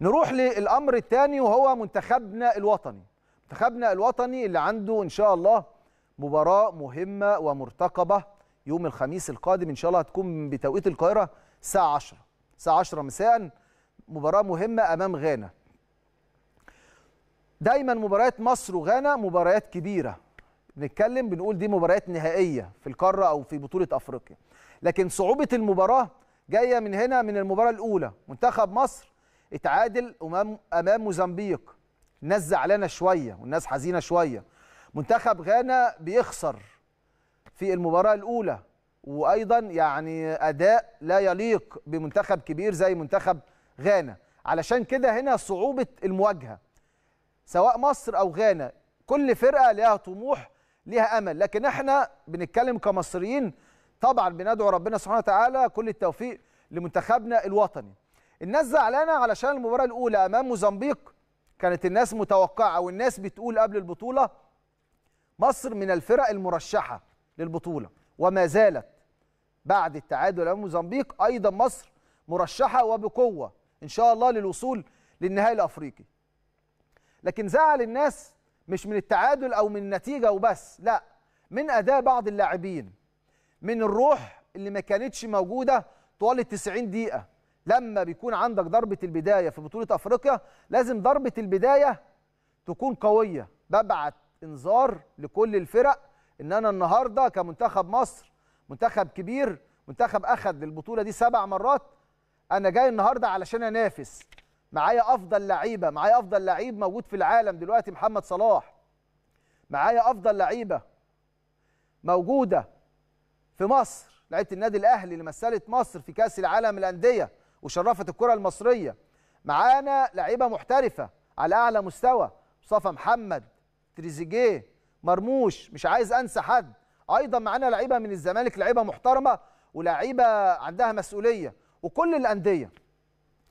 نروح للامر الثاني وهو منتخبنا الوطني منتخبنا الوطني اللي عنده ان شاء الله مباراه مهمه ومرتقبه يوم الخميس القادم ان شاء الله هتكون بتوقيت القاهره الساعه 10 الساعه 10 مساء مباراه مهمه امام غانا دايما مباريات مصر وغانا مباريات كبيره بنتكلم بنقول دي مباريات نهائيه في القاره او في بطوله افريقيا لكن صعوبه المباراه جايه من هنا من المباراه الاولى منتخب مصر اتعادل أمم- امام موزمبيق الناس زعلانه شويه والناس حزينه شويه منتخب غانا بيخسر في المباراه الاولى وايضا يعني اداء لا يليق بمنتخب كبير زي منتخب غانا علشان كده هنا صعوبه المواجهه سواء مصر او غانا كل فرقه لها طموح ليها امل لكن احنا بنتكلم كمصريين طبعا بندعو ربنا سبحانه وتعالى كل التوفيق لمنتخبنا الوطني الناس زعلانه علشان المباراه الاولى امام موزمبيق كانت الناس متوقعه والناس بتقول قبل البطوله مصر من الفرق المرشحه للبطوله وما زالت بعد التعادل امام موزمبيق ايضا مصر مرشحه وبقوه ان شاء الله للوصول للنهائي الافريقي لكن زعل الناس مش من التعادل او من النتيجه وبس لا من اداء بعض اللاعبين من الروح اللي ما كانتش موجوده طوال ال 90 دقيقه لما بيكون عندك ضربه البدايه في بطوله افريقيا لازم ضربه البدايه تكون قويه ببعت انذار لكل الفرق ان انا النهارده كمنتخب مصر منتخب كبير منتخب اخذ البطوله دي سبع مرات انا جاي النهارده علشان انافس معايا افضل لعيبه معايا افضل لعيب موجود في العالم دلوقتي محمد صلاح معايا افضل لعيبه موجوده في مصر لعيبه النادي الاهلي اللي مثلت مصر في كاس العالم الانديه وشرفت الكره المصريه معانا لعيبه محترفه على اعلى مستوى مصطفى محمد تريزيجيه مرموش مش عايز انسى حد ايضا معانا لعيبه من الزمالك لعيبه محترمه ولعيبه عندها مسؤوليه وكل الانديه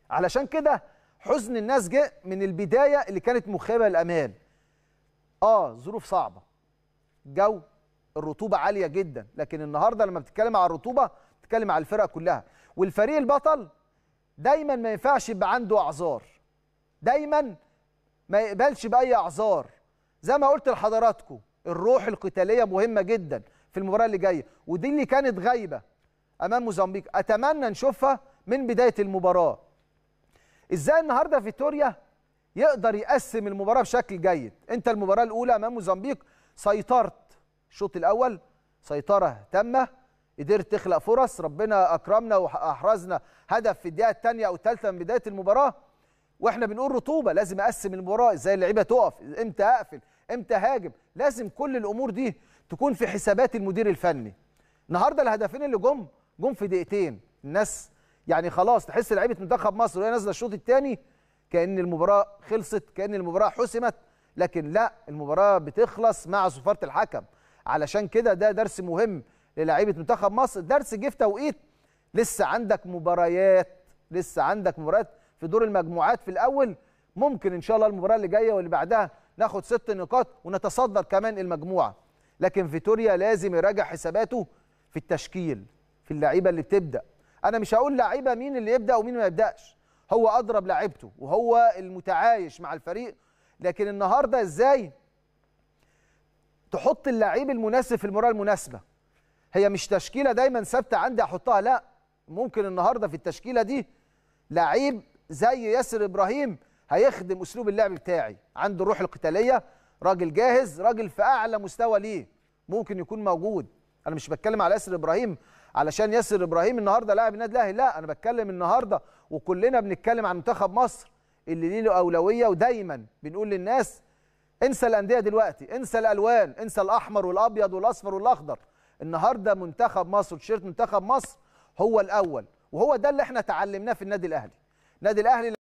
علشان كده حزن الناس جه من البدايه اللي كانت مخيبه للامال اه ظروف صعبه جو الرطوبه عاليه جدا لكن النهارده لما بتتكلم على الرطوبه بتتكلم على الفرقه كلها والفريق البطل دايما ما ينفعش يبقى عنده اعذار دايما ما يقبلش باي اعذار زي ما قلت لحضراتكم الروح القتاليه مهمه جدا في المباراه اللي جايه ودي اللي كانت غايبه امام موزمبيق اتمنى نشوفها من بدايه المباراه ازاي النهارده فيتوريا يقدر يقسم المباراه بشكل جيد انت المباراه الاولى امام موزمبيق سيطرت الشوط الاول سيطره تامه قدرت تخلق فرص ربنا اكرمنا واحرزنا هدف في الدقيقه الثانيه او الثالثه من بدايه المباراه واحنا بنقول رطوبه لازم اقسم المباراه ازاي اللعيبه تقف امتى اقفل امتى هاجم لازم كل الامور دي تكون في حسابات المدير الفني النهارده الهدفين اللي جم جم في دقيقتين الناس يعني خلاص تحس لعيبه منتخب مصر وهي نازله الشوط الثاني كان المباراه خلصت كان المباراه حسمت لكن لا المباراه بتخلص مع صفاره الحكم علشان كده ده درس مهم للاعيبه منتخب مصر درس جه في توقيت لسه عندك مباريات لسه عندك مباريات في دور المجموعات في الاول ممكن ان شاء الله المباراه اللي جايه واللي بعدها ناخد ست نقاط ونتصدر كمان المجموعه لكن فيتوريا لازم يراجع حساباته في التشكيل في اللعيبه اللي بتبدا انا مش هقول لعيبه مين اللي يبدا ومين ما يبداش هو اضرب لعيبته وهو المتعايش مع الفريق لكن النهارده ازاي تحط اللعيب المناسب في المباراه المناسبه هي مش تشكيله دايما ثابته عندي احطها لا ممكن النهارده في التشكيله دي لعيب زي ياسر ابراهيم هيخدم اسلوب اللعب بتاعي عنده الروح القتاليه راجل جاهز راجل في اعلى مستوى ليه ممكن يكون موجود انا مش بتكلم على ياسر ابراهيم علشان ياسر ابراهيم النهارده لاعب النادي الاهلي لا انا بتكلم النهارده وكلنا بنتكلم عن منتخب مصر اللي ليه له اولويه ودايما بنقول للناس انسى الانديه دلوقتي انسى الالوان انسى الاحمر والابيض والاصفر والاخضر النهارده منتخب مصر وتيشيرت منتخب مصر هو الاول وهو ده اللي احنا تعلمناه في النادي الاهلي النادي الاهلي